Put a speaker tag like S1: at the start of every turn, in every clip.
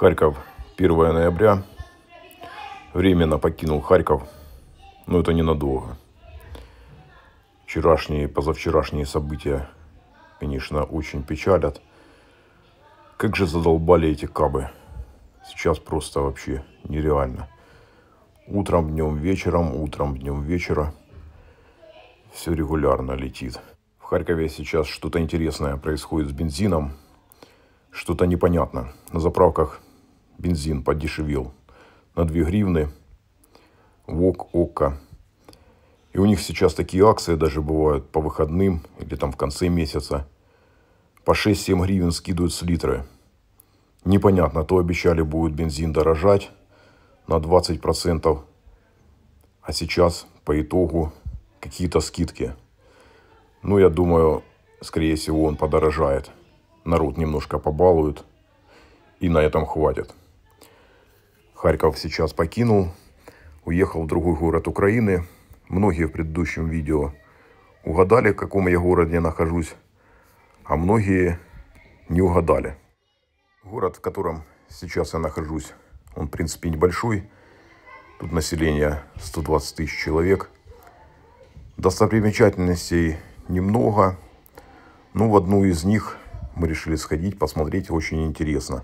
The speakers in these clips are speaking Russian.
S1: Харьков, 1 ноября. Временно покинул Харьков, но это ненадолго. Вчерашние, позавчерашние события, конечно, очень печалят. Как же задолбали эти кабы. Сейчас просто вообще нереально. Утром, днем, вечером, утром, днем, вечера. Все регулярно летит. В Харькове сейчас что-то интересное происходит с бензином. Что-то непонятно. На заправках бензин подешевел на 2 гривны вок ока. И у них сейчас такие акции даже бывают по выходным или там в конце месяца. По 6-7 гривен скидывают с литра. Непонятно, то обещали будет бензин дорожать на 20%, а сейчас по итогу какие-то скидки. Ну, я думаю, скорее всего, он подорожает. Народ немножко побалует, и на этом хватит. Харьков сейчас покинул, уехал в другой город Украины. Многие в предыдущем видео угадали, в каком я городе нахожусь, а многие не угадали. Город, в котором сейчас я нахожусь, он, в принципе, небольшой. Тут население 120 тысяч человек. Достопримечательностей немного. но в одну из них мы решили сходить, посмотреть, очень интересно.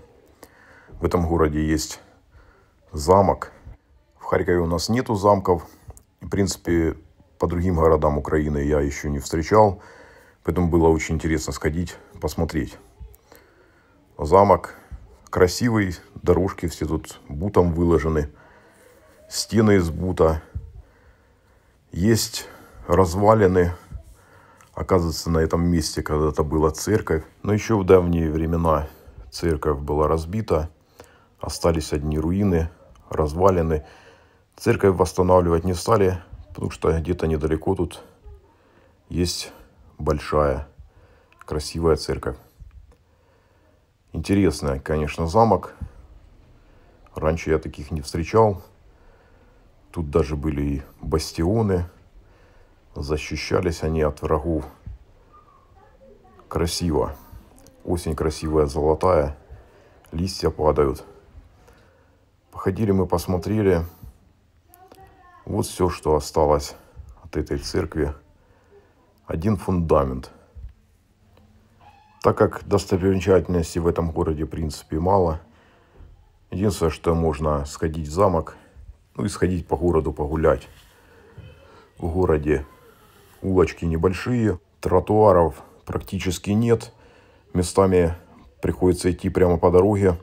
S1: В этом городе есть замок. В Харькове у нас нету замков. В принципе, по другим городам Украины я еще не встречал. Поэтому было очень интересно сходить, посмотреть. Замок красивый, дорожки все тут бутом выложены. Стены из бута. Есть развалины. Оказывается, на этом месте когда-то была церковь. Но еще в давние времена церковь была разбита. Остались одни руины – развалины. Церковь восстанавливать не стали, потому что где-то недалеко тут есть большая, красивая церковь. Интересная, конечно, замок. Раньше я таких не встречал. Тут даже были и бастионы. Защищались они от врагов. Красиво. Осень красивая, золотая. Листья падают. Походили мы, посмотрели. Вот все, что осталось от этой церкви. Один фундамент. Так как достопримечательностей в этом городе, в принципе, мало, единственное, что можно сходить в замок, ну и сходить по городу погулять. В городе улочки небольшие, тротуаров практически нет. Местами приходится идти прямо по дороге,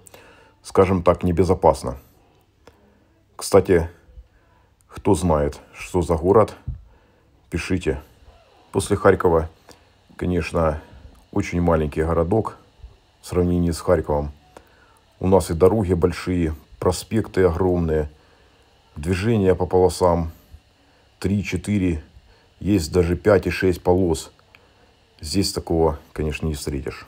S1: скажем так, небезопасно. Кстати, кто знает, что за город, пишите. После Харькова, конечно, очень маленький городок в сравнении с Харьковом. У нас и дороги большие, проспекты огромные, движение по полосам 3-4, есть даже 5 и 6 полос. Здесь такого, конечно, не встретишь.